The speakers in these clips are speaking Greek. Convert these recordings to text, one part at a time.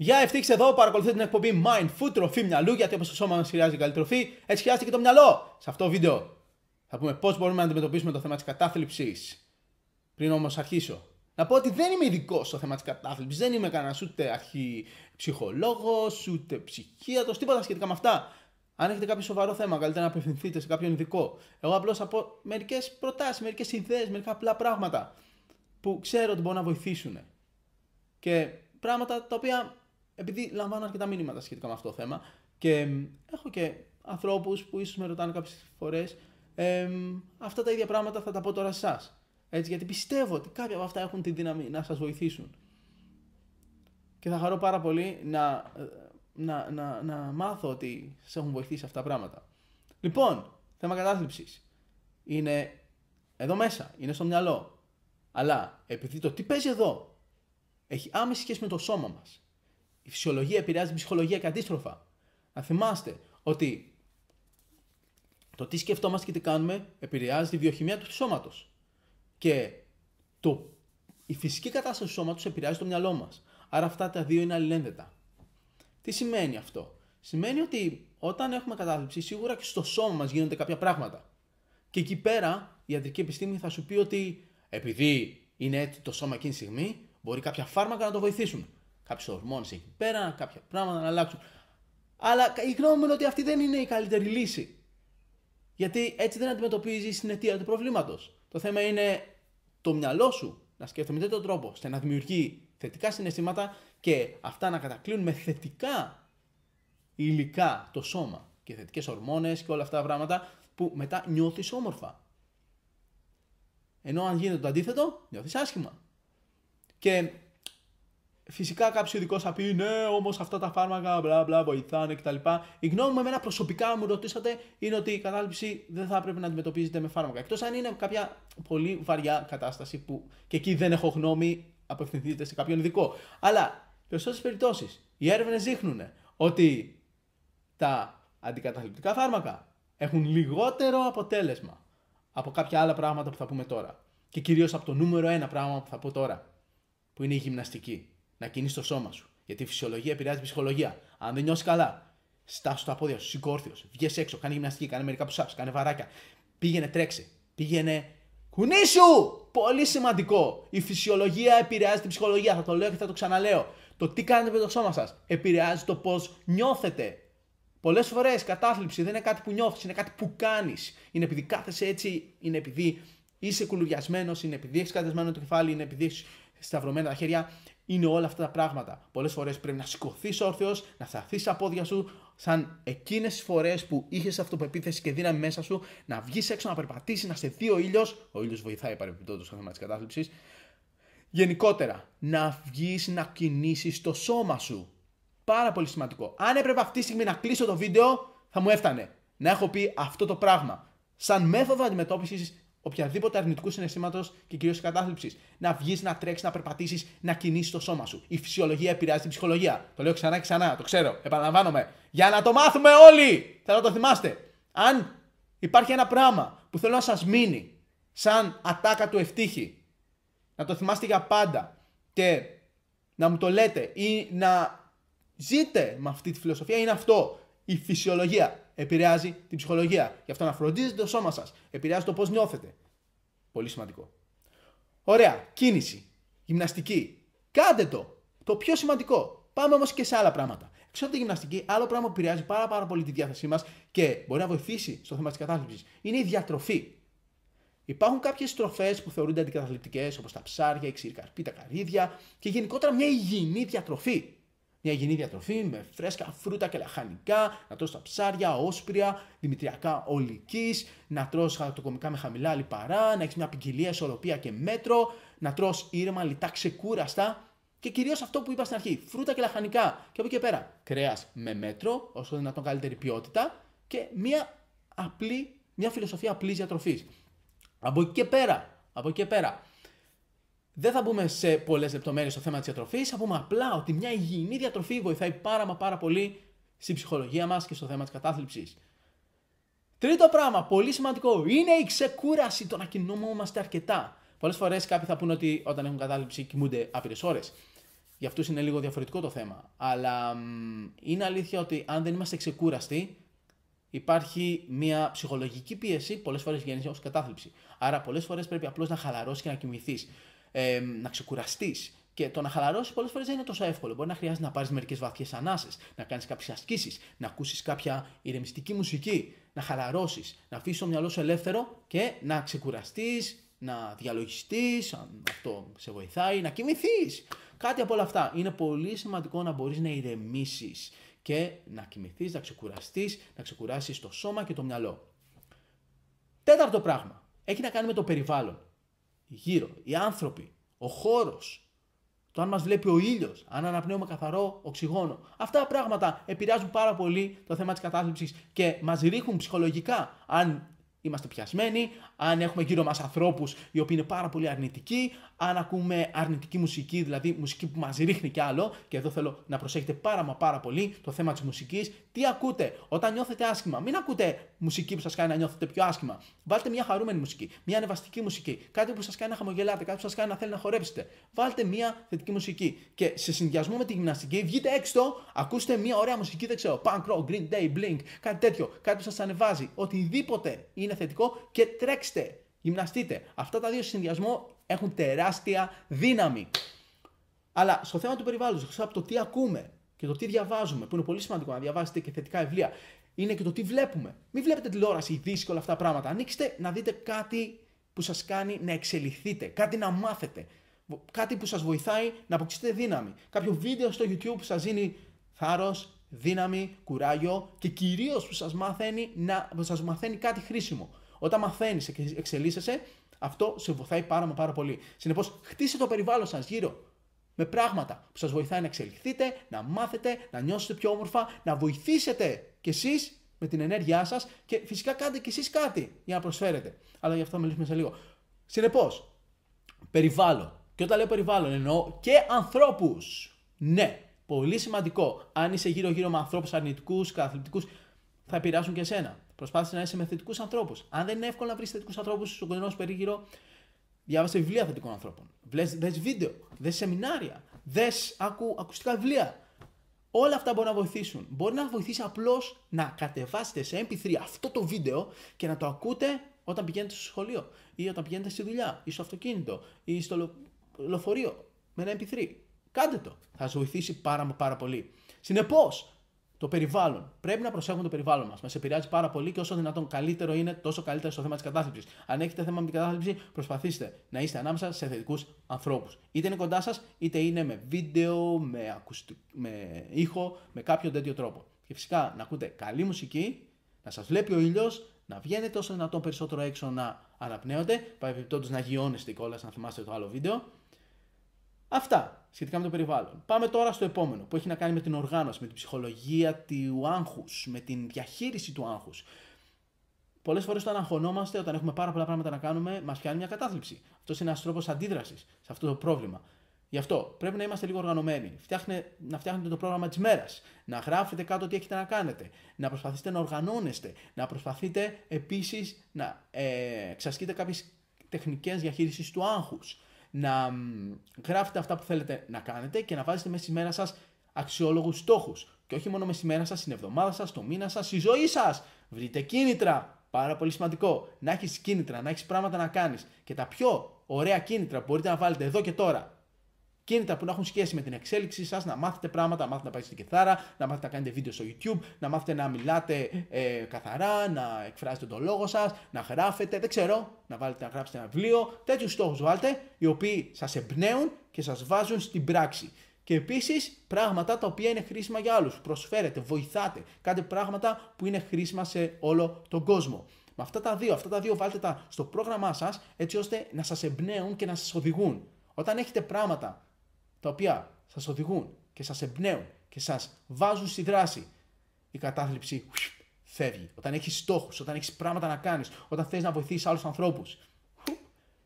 Γεια, ευτύχησε εδώ. Παρακολουθείτε την εκπομπή Food, τροφή μυαλού. Γιατί όπως το σώμα μας χρειάζεται καλή τροφή, έτσι χρειάζεται και το μυαλό. Σε αυτό το βίντεο θα πούμε πώς μπορούμε να αντιμετωπίσουμε το θέμα της κατάθλιψης Πριν όμως αρχίσω, να πω ότι δεν είμαι ειδικός στο θέμα της κατάθλιψης, Δεν είμαι κανένας ούτε αρχή ούτε ψυχίατος, τίποτα σχετικά με αυτά. Αν έχετε κάποιο σοβαρό θέμα, καλύτερα να απευθυνθείτε σε κάποιον ειδικό. Εγώ απλώς θα πω μερικές προτάσεις, μερικές ιδέες, μερικά απλά πράγματα που ξέρω ότι μπορούν να βοηθήσουν. Και πράγματα τα οποία επειδή λαμβάνω αρκετά μήνυματα σχετικά με αυτό το θέμα και έχω και ανθρώπους που ίσως με ρωτάνε κάποιες φορές αυτά τα ίδια πράγματα θα τα πω τώρα σε εσάς. Έτσι, γιατί πιστεύω ότι κάποια από αυτά έχουν τη δύναμη να σας βοηθήσουν. Και θα χαρώ πάρα πολύ να, ε, να, να, να μάθω ότι σας έχουν βοηθήσει αυτά τα πράγματα. Λοιπόν, θέμα κατάθλιψης Είναι εδώ μέσα, είναι στο μυαλό. Αλλά επειδή το τι παίζει εδώ έχει άμεση σχέση με το σώμα μας η φυσιολογία επηρεάζει την ψυχολογία και αντίστροφα. Να θυμάστε ότι το τι σκεφτόμαστε και τι κάνουμε επηρεάζει τη βιοχημία του σώματος. Και το, η φυσική κατάσταση του σώματος επηρεάζει το μυαλό μας. Άρα αυτά τα δύο είναι αλληλένδετα. Τι σημαίνει αυτό, Σημαίνει ότι όταν έχουμε κατάθλιψη, σίγουρα και στο σώμα μας γίνονται κάποια πράγματα. Και εκεί πέρα η ιατρική επιστήμη θα σου πει ότι επειδή είναι έτσι το σώμα εκείνη τη στιγμή, μπορεί κάποια φάρμακα να το βοηθήσουν κάποιε ορμόνε εκεί πέρα, κάποια πράγματα να αλλάξουν. Αλλά η γνώμη μου είναι ότι αυτή δεν είναι η καλύτερη λύση. Γιατί έτσι δεν αντιμετωπίζεις την αιτία του προβλήματος. Το θέμα είναι το μυαλό σου να σκέφτεται τον τρόπο ώστε να δημιουργεί θετικά συναισθήματα και αυτά να κατακλείουν με θετικά υλικά το σώμα και θετικές ορμόνες και όλα αυτά τα πράγματα που μετά νιώθεις όμορφα. Ενώ αν γίνεται το αντίθετο, νιώθεις άσχημα. Και Φυσικά κάποιος ειδικός θα πει ναι, όμως αυτά τα φάρμακα μπλα μπλα βοηθάνε κτλ. Η γνώμη μου, εμένα προσωπικά, μου ρωτήσατε, είναι ότι η κατάληψη δεν θα πρέπει να αντιμετωπίζεται με φάρμακα. Εκτός αν είναι κάποια πολύ βαριά κατάσταση που και εκεί δεν έχω γνώμη, απευθυνθείτε σε κάποιον ειδικό. Αλλά περισσότερες περιπτώσεις οι έρευνες δείχνουν ότι τα αντικαταληπτικά φάρμακα έχουν λιγότερο αποτέλεσμα από κάποια άλλα πράγματα που θα πούμε τώρα. Και κυρίως από το νούμερο ένα πράγμα που θα πω τώρα, που είναι η γυμναστική να κινείς το σώμα σου. Γιατί η φυσιολογία επηρεάζει την ψυχολογία. Αν δεν νιώσεις καλά, στάσου τα πόδια σου, σηκώ βγει εξω κάνει κάνε κάνει κάνε που push-ups, κάνει βαράκια. Πήγαινε τρέξε, πήγαινε κουνήσου! Πολύ σημαντικό. Η φυσιολογία επηρεάζει την ψυχολογία. Θα το λέω και θα το ξαναλέω. Το τι κάνετε με το σώμα σας επηρεάζει το πώς νιώθετε. Πολλές φορές κατάθλιψη δεν είναι κάτι που νιώθεις, είναι κάτι που κάνεις. Είναι επειδή κάθεσαι έτσι, είναι επειδή είσαι κουλουριασμένος, είναι επειδή έχεις κατεσμένο το κεφάλι, είναι επειδή έχεις σταυρωμένα τα χέρια είναι όλα αυτά τα πράγματα. Πολλές φορές πρέπει να σηκωθείς όρθιος, να σταθείς στα πόδια σου, σαν εκείνες τις φορές που είχες αυτοπεποίθηση και δύναμη μέσα σου, να βγεις έξω να περπατήσεις, να σε δει ο ήλιος. Ο ήλιος βοηθάει παρεμπιπτόντως στο θέμα της κατάθλιψης. Γενικότερα, να βγεις να κινήσεις το σώμα σου. Πάρα πολύ σημαντικό. Αν έπρεπε αυτή τη στιγμή να κλείσω το βίντεο, θα μου έφτανε να έχω πει αυτό το πράγμα. Σαν μέθοδο αντιμετώπισης οποιαδήποτε αρνητικού συναισθήματος και κυρίως κατάθλιψης. Να βγεις, να τρέξεις, να περπατήσεις, να κινήσεις το σώμα σου. Η φυσιολογία επηρεάζει την ψυχολογία. Το λέω ξανά και ξανά, το ξέρω. Επαναλαμβάνομαι. Για να το μάθουμε όλοι! Θέλω να το θυμάστε. Αν υπάρχει ένα πράγμα που θέλω να σας μείνει σαν ατάκα του ευτύχη, να το θυμάστε για πάντα και να μου το λέτε ή να ζείτε με αυτή τη φιλοσοφία είναι αυτό. Η φυσιολογία επηρεάζει την ψυχολογία. Γι' αυτό να φροντίζετε το σώμα σας. Επηρεάζει το πώς νιώθετε. Πολύ σημαντικό. Ωραία. Κίνηση. Γυμναστική. Κάντε το. Το πιο σημαντικό. Πάμε όμως και σε άλλα πράγματα. Ξέρω ότι η γυμναστική, άλλο πράγμα που επηρεάζει πάρα, πάρα πολύ τη διάθεσή μας και μπορεί να βοηθήσει στο θέμα της κατάθλιψης είναι η διατροφή. Υπάρχουν κάποιες τροφέ που θεωρούνται αντικαταθλιπτικές, όπως τα ψάρια, η ξηρκαρπή, τα καρύδια και γενικότερα μια υγιεινή διατροφή μια υγιεινή διατροφή με φρέσκα φρούτα και λαχανικά, να τρως τα ψάρια, όσπρια, δημητριακά ολικής, να τρως χαρτοκομικά με χαμηλά λιπαρά, να έχεις μια ποικιλία, ισορροπία και μέτρο, να τρως ήρεμα, λιτά, ξεκούραστα και κυρίως αυτό που είπα στην αρχή, φρούτα και λαχανικά. Και από εκεί και πέρα, κρέας με μέτρο, όσο δυνατόν καλύτερη ποιότητα και μια απλή, μια φιλοσοφία απλής διατροφής. Από εκεί και πέρα, από εκεί και πέρα, δεν θα μπούμε σε πολλές λεπτομέρειες στο θέμα της διατροφής. Θα πούμε απλά ότι μια υγιεινή διατροφή βοηθάει πάρα μα πάρα πολύ στην ψυχολογία μας και στο θέμα της κατάθλιψης. Τρίτο πράγμα, πολύ σημαντικό, είναι η ξεκούραση. Το να κινούμαστε αρκετά. Πολλές φορές κάποιοι θα πούνε ότι όταν έχουν κατάθλιψη κοιμούνται άπειρες ώρες. Για αυτούς είναι λίγο διαφορετικό το θέμα. Αλλά είναι αλήθεια ότι αν δεν είμαστε ξεκούραστοι, υπάρχει μια ψυχολογική πίεση, πολλές φορές βγαίνεις ως κατάθλιψη. Άρα, πολλές φορές πρέπει απλώς να χαλαρώσεις και να κοιμηθείς ε, να ξεκουραστείς. Και το να χαλαρώσεις πολλές φορές δεν είναι τόσο εύκολο. Μπορεί να χρειάζεται να πάρεις μερικές βαθιές ανάσες, να κάνεις κάποιες ασκήσεις, να ακούσεις κάποια ηρεμιστική μουσική, να χαλαρώσεις, να αφήσεις το μυαλό σου ελεύθερο και να ξεκουραστείς, να διαλογιστείς, αν αυτό σε βοηθάει, να κοιμηθείς. Κάτι από όλα αυτά. Είναι πολύ σημαντικό να μπορείς να ηρεμήσεις και να κοιμηθείς, να ξεκουραστείς, να ξεκουράσεις το σώμα και το μυαλό. Τέταρτο πράγμα. Έχει να κάνει με το περιβάλλον γύρω, οι άνθρωποι, ο χώρος, το αν μας βλέπει ο ήλιος, αν αναπνέουμε καθαρό οξυγόνο. Αυτά τα πράγματα επηρεάζουν πάρα πολύ το θέμα της κατάθλιψης και μας ρίχνουν ψυχολογικά αν είμαστε πιασμένοι, αν έχουμε γύρω μας ανθρώπους οι οποίοι είναι πάρα πολύ αρνητικοί, αν ακούμε αρνητική μουσική, δηλαδή μουσική που μας ρίχνει κι άλλο, και εδώ θέλω να προσέχετε πάρα μα πάρα πολύ το θέμα της μουσικής, τι ακούτε όταν νιώθετε άσχημα. Μην ακούτε μουσική που σας κάνει να νιώθετε πιο άσχημα. Βάλτε μια χαρούμενη μουσική, μια ανεβαστική μουσική, κάτι που σας κάνει να χαμογελάτε, κάτι που σας κάνει να θέλει να χορέψετε. Βάλτε μια θετική μουσική και σε συνδυασμό με τη γυμναστική βγείτε έξω, ακούστε μια ωραία μουσική, δεν ξέρω, punk green day, blink, κάτι τέτοιο, κάτι που σας ανεβάζει, οτιδήποτε είναι θετικό και τρέξτε, γυμναστείτε. Αυτά τα δύο συνδυασμό έχουν τεράστια δύναμη. Αλλά στο θέμα του περιβάλλοντος, από το τι ακούμε και το τι διαβάζουμε, που είναι πολύ σημαντικό να διαβάζετε και θετικά βιβλία, είναι και το τι βλέπουμε. Μην βλέπετε τηλεόραση, ειδήσει και όλα αυτά τα πράγματα. Ανοίξτε να δείτε κάτι που σας κάνει να εξελιχθείτε, κάτι να μάθετε, κάτι που σας βοηθάει να αποκτήσετε δύναμη. Κάποιο βίντεο στο YouTube που σας δίνει θάρρος, δύναμη, κουράγιο και κυρίως που σας μαθαίνει, μαθαίνει κάτι χρήσιμο. Όταν μαθαίνεις και εξελίσσεσαι, αυτό σε βοηθάει πάρα πάρα πολύ. Συνεπώς, χτίσε το περιβάλλον σας γύρω με πράγματα που σας βοηθάει να εξελιχθείτε, να μάθετε, να νιώσετε πιο όμορφα, να βοηθήσετε κι εσείς με την ενέργειά σας και φυσικά κάντε κι εσείς κάτι για να προσφέρετε. Αλλά γι' αυτό θα μιλήσουμε σε λίγο. Συνεπώς, περιβάλλον. Και όταν λέω περιβάλλον εννοώ και ανθρώπους! Ναι, Πολύ σημαντικό. Αν είσαι γύρω-γύρω με ανθρώπους αρνητικούς, καθλητικού, θα επηρεάσουν και εσένα. Προσπάθησε να είσαι με θετικούς ανθρώπους. Αν δεν είναι εύκολο να βρεις θετικούς ανθρώπους στον κοντινό σου περίγυρο, διάβασε βιβλία θετικών ανθρώπων. Δες βίντεο, δες σεμινάρια, δες ακου, ακουστικά βιβλία. Όλα αυτά μπορούν να βοηθήσουν. Μπορεί να βοηθήσει απλώς να κατεβάσετε σε MP3 αυτό το βίντεο και να το ακούτε όταν πηγαίνετε στο σχολείο ή όταν πηγαίνετε στη δουλειά ή στο αυτοκίνητο ή στο λεωφορείο με ένα MP3. Κάντε το. Θα σα βοηθήσει πάρα, πάρα πολύ. Συνεπώς, το περιβάλλον. Πρέπει να προσέχουμε το περιβάλλον μας. Μας επηρεάζει πάρα πολύ και όσο δυνατόν καλύτερο είναι, τόσο καλύτερο στο θέμα της κατάθλιψης. Αν έχετε θέμα με την κατάθλιψη, προσπαθήστε να είστε ανάμεσα σε θετικούς ανθρώπους. Είτε είναι κοντά σας, είτε είναι με βίντεο, με, ακουστι... με ήχο, με κάποιο τέτοιο τρόπο. Και φυσικά να ακούτε καλή μουσική, να σας βλέπει ο ήλιος, να βγαίνετε όσο δυνατόν περισσότερο έξω να αναπνέονται, παρεμπιπτόντω να γιώνεστε κιόλας, να θυμάστε το άλλο βίντεο. Αυτά σχετικά με το περιβάλλον. Πάμε τώρα στο επόμενο που έχει να κάνει με την οργάνωση, με την ψυχολογία του άγχους, με την διαχείριση του άγχους. Πολλές φορές το αγχωνόμαστε, όταν έχουμε πάρα πολλά πράγματα να κάνουμε, μας πιάνει μια κατάθλιψη. Αυτός είναι ένας τρόπος αντίδρασης σε αυτό το πρόβλημα. Γι' αυτό πρέπει να είμαστε λίγο οργανωμένοι. Φτιάχνε, να φτιάχνετε το πρόγραμμα της μέρας. Να γράφετε κάτω τι έχετε να κάνετε. Να προσπαθήσετε να οργανώνεστε. Να προσπαθείτε επίσης να ε, εξασκείτε κάποιες τεχνικές διαχείρισης του άγχους να γράφετε αυτά που θέλετε να κάνετε και να βάζετε μέσα στη μέρα σας αξιόλογους στόχους. Και όχι μόνο μέσα μέρα σας, στην εβδομάδα σας, το μήνα σας, στη ζωή σας. Βρείτε κίνητρα. Πάρα πολύ σημαντικό. Να έχεις κίνητρα, να έχεις πράγματα να κάνεις. Και τα πιο ωραία κίνητρα που μπορείτε να βάλετε εδώ και τώρα κίνητα που να έχουν σχέση με την εξέλιξή σας, να μάθετε πράγματα, να μάθετε να παίξετε κιθάρα, να μάθετε να κάνετε βίντεο στο YouTube, να μάθετε να μιλάτε ε, καθαρά, να εκφράζετε τον λόγο σας, να γράφετε, δεν ξέρω, να, βάλετε, να γράψετε ένα βιβλίο. Τέτοιους στόχους βάλτε, οι οποίοι σας εμπνέουν και σας βάζουν στην πράξη. Και επίσης πράγματα τα οποία είναι χρήσιμα για άλλους. Προσφέρετε, βοηθάτε, κάντε πράγματα που είναι χρήσιμα σε όλο τον κόσμο. Με αυτά τα δύο, αυτά τα δύο βάλτε τα στο πρόγραμμά σας έτσι ώστε να σας εμπνέουν και να σας οδηγούν. Όταν έχετε πράγματα τα οποία σας οδηγούν και σας εμπνέουν και σας βάζουν στη δράση, η κατάθλιψη φεύγει. Όταν έχεις στόχους, όταν έχεις πράγματα να κάνεις, όταν θες να βοηθήσεις άλλους ανθρώπους,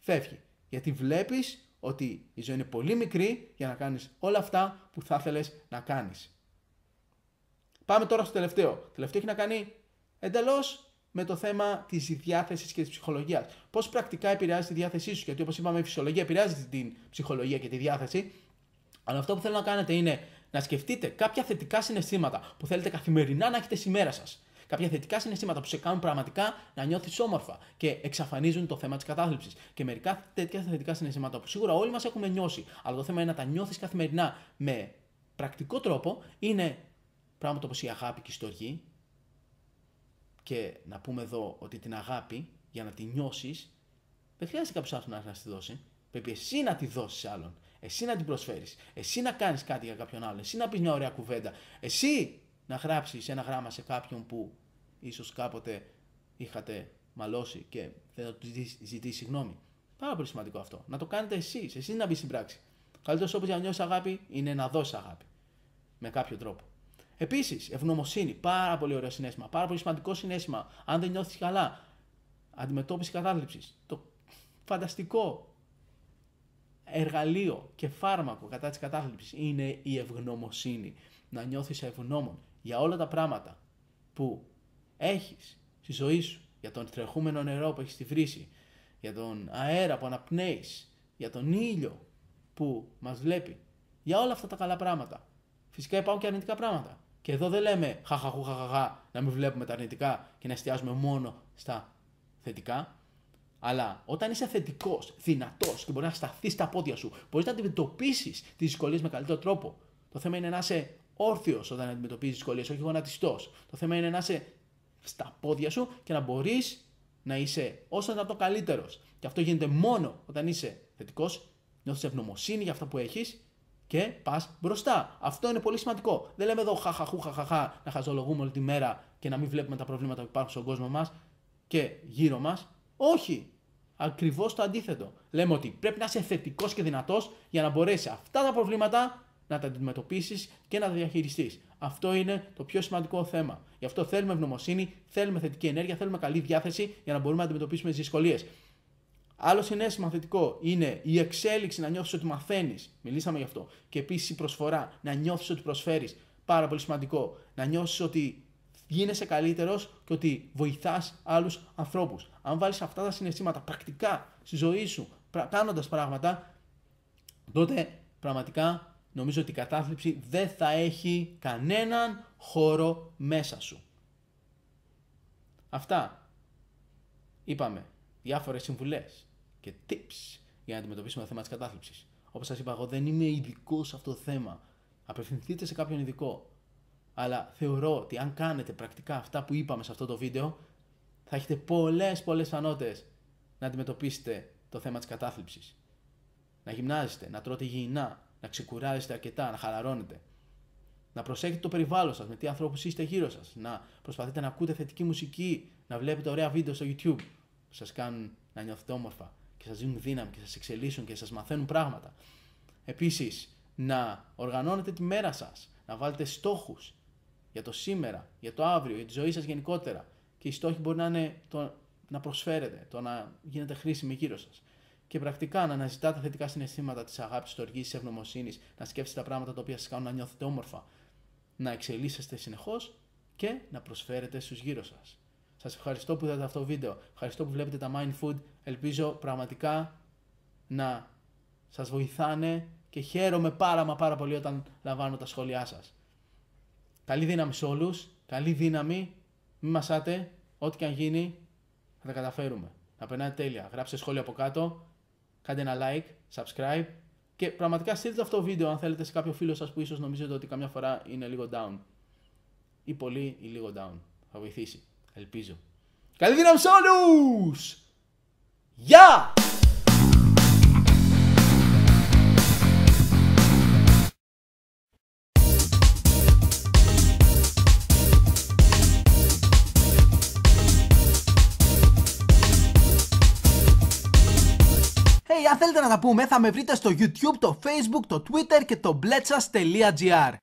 φεύγει. Γιατί βλέπεις ότι η ζωή είναι πολύ μικρή για να κάνεις όλα αυτά που θα ήθελες να κάνεις. Πάμε τώρα στο τελευταίο. Το τελευταίο έχει να κάνει εντελώς με το θέμα της διάθεσης και της ψυχολογίας. Πώς πρακτικά επηρεάζει τη διάθεσή σου, γιατί όπως είπαμε, η φυσιολογία επηρεάζει την ψυχολογία και τη διάθεση. Αλλά αυτό που θέλω να κάνετε είναι να σκεφτείτε κάποια θετικά συναισθήματα που θέλετε καθημερινά να έχετε σήμερα σας. Κάποια θετικά συναισθήματα που σε κάνουν πραγματικά να νιώθεις όμορφα και εξαφανίζουν το θέμα της κατάθλιψης. Και μερικά τέτοια θετικά συναισθήματα που σίγουρα όλοι μας έχουμε νιώσει, αλλά το θέμα είναι να τα νιώθεις καθημερινά με πρακτικό τρόπο, είναι πράγματα όπως η αγάπη και η στοργή. Και να πούμε εδώ ότι την αγάπη για να τη νιώσεις, δεν χρειάζεται κάποιος άλλος να τη δώσει. Πρέπει εσύ να τη δώσεις άλλον. Εσύ να την προσφέρεις. Εσύ να κάνεις κάτι για κάποιον άλλον. Εσύ να πεις μια ωραία κουβέντα. Εσύ να γράψεις ένα γράμμα σε κάποιον που ίσως κάποτε είχατε μαλώσει και δεν θα του ζητήσει συγγνώμη. Πάρα πολύ σημαντικό αυτό. Να το κάνετε εσείς. Εσύ να μπει στην πράξη. Καλύτερος τρόπο για να νιώσεις αγάπη είναι να δώσεις αγάπη. Με κάποιο τρόπο. Επίσης, ευγνωμοσύνη. Πάρα πολύ ωραίο συνέστημα. Πάρα πολύ σημαντικό συνέστημα. Αν δεν νιώθεις καλά, αντιμετώπιση κατάθλιψης. Το φανταστικό εργαλείο και φάρμακο κατά της κατάθλιψης είναι η ευγνωμοσύνη. Να νιώθεις ευγνώμων για όλα τα πράγματα που έχεις στη ζωή σου, για τον τρεχούμενο νερό που έχεις στη βρύση, για τον αέρα που αναπνέεις, για τον ήλιο που μας βλέπει, για όλα αυτά τα καλά πράγματα. Φυσικά υπάρχουν και αρνητικά πράγματα. Και εδώ δεν λέμε χαχαχού χαχαχά να μην βλέπουμε τα αρνητικά και να εστιάζουμε μόνο στα θετικά. Αλλά όταν είσαι θετικός, δυνατός και μπορείς να σταθείς στα πόδια σου, μπορείς να αντιμετωπίσεις τις δυσκολίες με καλύτερο τρόπο. Το θέμα είναι να είσαι όρθιος όταν αντιμετωπίζεις δυσκολίες, όχι γονατιστός. Το θέμα είναι να είσαι στα πόδια σου και να μπορείς να είσαι όσο να το καλύτερος. Και αυτό γίνεται μόνο όταν είσαι θετικός, νιώθεις ευγνωμοσύνη για αυτά που έχεις και πας μπροστά. Αυτό είναι πολύ σημαντικό. Δεν λέμε εδώ χαχαχού, χαχαχά, να χαζολογούμε όλη τη μέρα και να μην βλέπουμε τα προβλήματα που υπάρχουν στον κόσμο μας και γύρω μας. Όχι. Ακριβώς το αντίθετο. Λέμε ότι πρέπει να είσαι θετικό και δυνατός για να μπορέσεις αυτά τα προβλήματα να τα αντιμετωπίσεις και να τα διαχειριστείς. Αυτό είναι το πιο σημαντικό θέμα. Γι' αυτό θέλουμε ευγνωμοσύνη, θέλουμε θετική ενέργεια, θέλουμε καλή διάθεση για να μπορούμε να αντιμετωπίσουμε τις δυσκολίες. Άλλο συνέστημα θετικό είναι η εξέλιξη να νιώθεις ότι μαθαίνεις. Μιλήσαμε γι' αυτό. Και επίσης η προσφορά, να νιώθεις ότι προσφέρεις. Πάρα πολύ σημαντικό. Να νιώσει ότι γίνεσαι καλύτερος και ότι βοηθάς άλλους ανθρώπους. Αν βάλεις αυτά τα συναισθήματα πρακτικά στη ζωή σου, κάνοντας πράγματα, τότε πραγματικά νομίζω ότι η κατάθλιψη δεν θα έχει κανέναν χώρο μέσα σου. Αυτά είπαμε διάφορες συμβουλές και tips για να αντιμετωπίσουμε το θέμα της κατάθλιψης. Όπως σας είπα, εγώ δεν είμαι ειδικός σε αυτό το θέμα. Απευθυνθείτε σε κάποιον ειδικό. Αλλά θεωρώ ότι αν κάνετε πρακτικά αυτά που είπαμε σε αυτό το βίντεο, θα έχετε πολλές πολλές φανότητες να αντιμετωπίσετε το θέμα της κατάθλιψης. Να γυμνάζεστε, να τρώτε υγιεινά, να ξεκουράζεστε αρκετά, να χαλαρώνετε. Να προσέχετε το περιβάλλον σας με τι ανθρώπους είστε γύρω σας. Να προσπαθείτε να ακούτε θετική μουσική, να βλέπετε ωραία βίντεο στο YouTube που σας κάνουν να νιώθετε όμορφα και σας δίνουν δύναμη και σας εξελίσσουν και σας μαθαίνουν πράγματα. Επίσης, να οργανώνετε τη μέρα σας, να βάλετε στόχους για το σήμερα, για το αύριο, για τη ζωή σας γενικότερα. Και οι στόχοι μπορεί να είναι το να προσφέρετε, το να γίνετε χρήσιμοι γύρω σας. Και πρακτικά να αναζητάτε θετικά συναισθήματα της αγάπης, της οργής, της ευγνωμοσύνης, να σκέφτεστε τα πράγματα τα οποία σας κάνουν να νιώθετε όμορφα, να εξελίσσεστε συνεχώς και να προσφέρετε στους γύρω σας. Σας ευχαριστώ που είδατε αυτό το βίντεο. Ευχαριστώ που βλέπετε τα Mind Ελπίζω πραγματικά να σας βοηθάνε και χαίρομαι πάρα μα πάρα πολύ όταν λαμβάνω τα σχόλιά σας. Καλή δύναμη σε όλους. Καλή δύναμη. Μην μασάτε. Ό,τι και αν γίνει, θα τα καταφέρουμε. Να περνάτε τέλεια. Γράψτε σχόλιο από κάτω. Κάντε ένα like, subscribe. Και πραγματικά στείλτε αυτό το βίντεο αν θέλετε σε κάποιο φίλο σας που ίσως νομίζετε ότι καμιά φορά είναι λίγο down. Ή πολύ ή λίγο down. Θα βοηθήσει. Ελπίζω. Καλή δύναμη σε όλους! Γεια! Yeah! θέλετε να τα πούμε θα με βρείτε στο YouTube, το Facebook, το Twitter και το bletchas.gr